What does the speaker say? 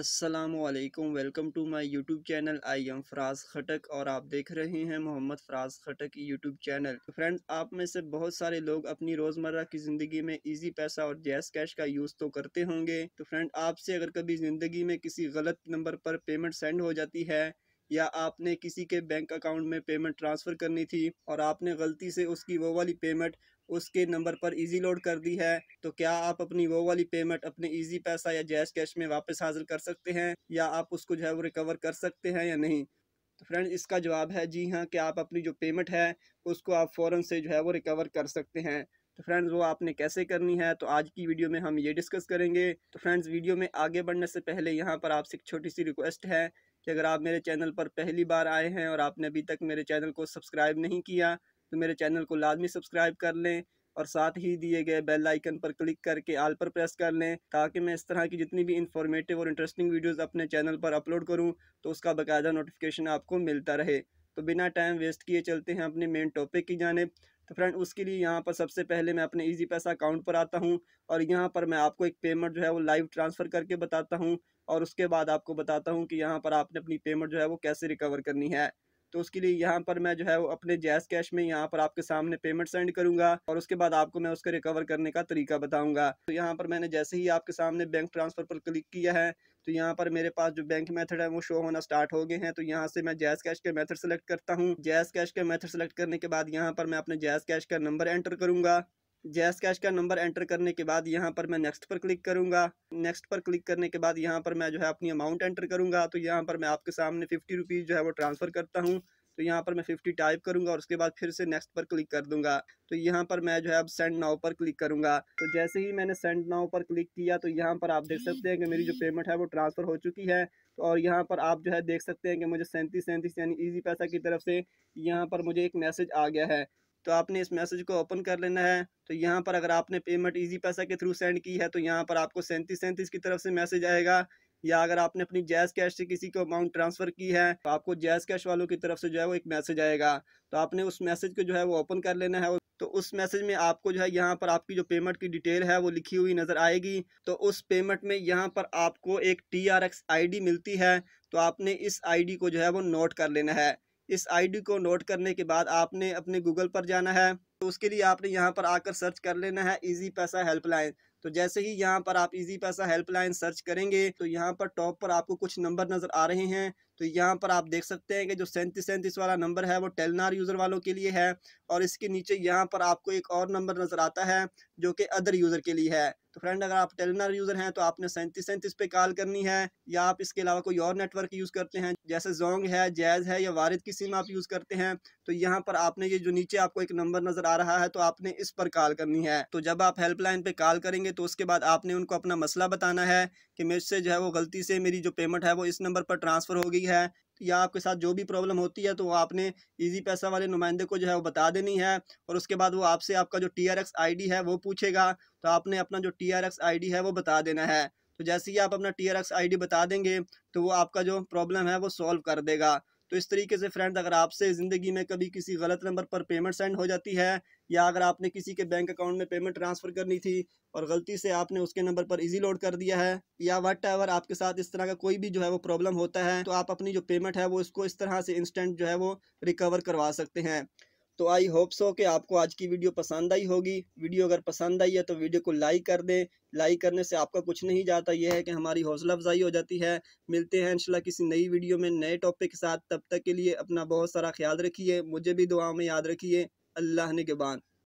असलकम welcome to my YouTube channel I am Faraz Khattak और आप देख रहे हैं मोहम्मद फ़राज़ खटक की यूट्यूब चैनल फ्रेंड्स आप में से बहुत सारे लोग अपनी रोज़मर्रा की ज़िंदगी में इजी पैसा और जैस कैश का यूज़ तो करते होंगे तो फ्रेंड आपसे अगर कभी ज़िंदगी में किसी गलत नंबर पर पेमेंट सेंड हो जाती है या आपने किसी के बैंक अकाउंट में पेमेंट ट्रांसफ़र करनी थी और आपने गलती से उसकी वो वाली पेमेंट उसके नंबर पर इजी लोड कर दी है तो क्या आप अपनी वो वाली पेमेंट अपने इजी पैसा या जैश कैश में वापस हासिल कर सकते हैं या आप उसको जो है वो रिकवर कर सकते हैं या नहीं तो फ्रेंड इसका जवाब है जी हाँ कि आप अपनी जो पेमेंट है उसको आप फ़ौर से जो है वो रिकवर कर सकते हैं तो फ्रेंड्स वो आपने कैसे करनी है तो आज की वीडियो में हम ये डिस्कस करेंगे तो फ्रेंड्स वीडियो में आगे बढ़ने से पहले यहाँ पर आपसे एक छोटी सी रिक्वेस्ट है कि अगर आप मेरे चैनल पर पहली बार आए हैं और आपने अभी तक मेरे चैनल को सब्सक्राइब नहीं किया तो मेरे चैनल को लाजमी सब्सक्राइब कर लें और साथ ही दिए गए बेल आइकन पर क्लिक करके आल पर प्रेस कर लें ताकि मैं इस तरह की जितनी भी इंफॉर्मेटिव और इंटरेस्टिंग वीडियोस अपने चैनल पर अपलोड करूं तो उसका बाकायदा नोटिफिकेशन आपको मिलता रहे तो बिना टाइम वेस्ट किए चलते हैं अपने मेन टॉपिक की जानब तो फ्रेंड उसके लिए यहाँ पर सबसे पहले मैं अपने इजी पैसा अकाउंट पर आता हूँ और यहाँ पर मैं आपको एक पेमेंट जो है वो लाइव ट्रांसफ़र करके बताता हूँ और उसके बाद आपको बताता हूँ कि यहाँ पर आपने अपनी पेमेंट जो है वो कैसे रिकवर करनी है तो उसके लिए यहाँ पर मैं जो है वो अपने जैस कैश में यहाँ पर आपके सामने पेमेंट सेंड करूंगा और उसके बाद आपको मैं उसका रिकवर करने का तरीका बताऊंगा तो यहाँ पर मैंने जैसे ही आपके सामने बैंक ट्रांसफ़र पर क्लिक किया है तो यहाँ पर मेरे पास जो बैंक मेथड है वो शो होना स्टार्ट हो गए हैं तो यहाँ से मैं जैस कैश के मेथड सेलेक्ट करता हूँ जैस कैश के मेथड सेलेक्ट करने के बाद यहाँ पर मैं अपने जैस कैश का नंबर एंटर करूंगा जैस कैश का नंबर एंटर करने के बाद यहाँ पर मैं नेक्स्ट पर क्लिक करूँगा नेक्स्ट पर क्लिक करने के बाद यहाँ पर मैं जो है अपनी अमाउंट एंटर करूँगा तो यहाँ पर मैं आपके सामने फिफ्टी रुपीज़ जो है वो ट्रांसफ़र करता हूँ तो यहाँ पर मैं फिफ्टी टाइप करूँगा और उसके बाद फिर से नेक्स्ट पर क्लिक कर दूँगा तो यहाँ पर मैं जो है अब सेंड नाव पर क्लिक करूँगा तो जैसे ही मैंने सेंड नाव पर क्लिक किया तो यहाँ पर आप देख सकते हैं कि मेरी जो पेमेंट है वो ट्रांसफ़र हो चुकी है और यहाँ पर आप जो है देख सकते हैं कि मुझे सैंतीस सैंतीस यानी ईजी पैसा की तरफ से यहाँ पर मुझे एक मैसेज आ गया है तो आपने इस मैसेज को ओपन कर लेना है तो यहाँ पर अगर आपने पेमेंट इजी पैसा के थ्रू सेंड की है तो यहाँ पर आपको सैंतीस सैंतीस की तरफ से मैसेज आएगा या अगर आपने अपनी जैज कैश से किसी को अमाउंट ट्रांसफ़र की है तो आपको जैज कैश वालों की तरफ से जो है वो एक मैसेज आएगा तो आपने उस मैसेज को जो है वो ओपन कर लेना है तो उस मैसेज में आपको जो है यहाँ पर आपकी जो पेमेंट की डिटेल है वो लिखी हुई नज़र आएगी तो उस पेमेंट में यहाँ पर आपको एक टी आर एक्स आई डी मिलती है तो आपने इस आई डी को जो है वो नोट कर लेना है इस आईडी को नोट करने के बाद आपने अपने गूगल पर जाना है तो उसके लिए आपने यहाँ पर आकर सर्च कर लेना है ईजी पैसा हेल्पलाइन तो जैसे ही यहाँ पर आप इजी पैसा हेल्पलाइन सर्च करेंगे तो यहाँ पर टॉप पर आपको कुछ नंबर नज़र आ रहे हैं तो यहाँ पर आप देख सकते हैं कि जो सैंतीस सैंतीस वाला नंबर है वो टेलनार यूज़र वालों के लिए है और इसके नीचे यहाँ पर आपको एक और नंबर नज़र आता है जो कि अदर यूज़र के लिए है तो फ्रेंड अगर आप टेलनार यूज़र हैं तो आपने सैंतीस सैंतीस पे कॉल करनी है या आप इसके अलावा कोई और नेटवर्क यूज़ करते हैं जैसे जोंग है जैज़ है या वारिद की सिम आप यूज़ करते हैं तो यहाँ पर आपने ये जो नीचे आपको एक नंबर नज़र आ रहा है तो आपने इस पर कॉल करनी है तो जब आप हेल्पलाइन पर कॉल करेंगे करेंगे तो उसके बाद आपने उनको अपना मसला बताना है कि मुझसे जो है वो गलती से मेरी जो पेमेंट है वो इस नंबर पर ट्रांसफ़र हो गई है या आपके साथ जो भी प्रॉब्लम होती है तो आपने इजी पैसा वाले नुमाइंदे को जो है वो बता देनी है और उसके बाद वो आपसे आपका जो टी आर एक्स आई डी है वो पूछेगा तो आपने अपना जो टी आर एक्स आई डी है वो बता देना है तो जैसे ही आप अपना टी आर एक्स आई डी बता देंगे तो वो आपका जो प्रॉब्लम है वो सॉल्व कर देगा तो इस तरीके से फ्रेंड अगर आपसे ज़िंदगी में कभी किसी गलत नंबर पर पेमेंट सेंड हो जाती है या अगर आपने किसी के बैंक अकाउंट में पेमेंट ट्रांसफ़र करनी थी और गलती से आपने उसके नंबर पर इजी लोड कर दिया है या वट एवर आपके साथ इस तरह का कोई भी जो है वो प्रॉब्लम होता है तो आप अपनी जो पेमेंट है वो इसको इस तरह से इंस्टेंट जो है वो रिकवर करवा सकते हैं तो आई होप सो कि आपको आज की वीडियो पसंद आई होगी वीडियो अगर पसंद आई है तो वीडियो को लाइक कर दें लाइक करने से आपका कुछ नहीं जाता यह है कि हमारी हौसला अफजाई हो जाती है मिलते हैं इंशाल्लाह किसी नई वीडियो में नए टॉपिक के साथ तब तक के लिए अपना बहुत सारा ख्याल रखिए मुझे भी दुआ में याद रखिए अल्लाह ने के बाद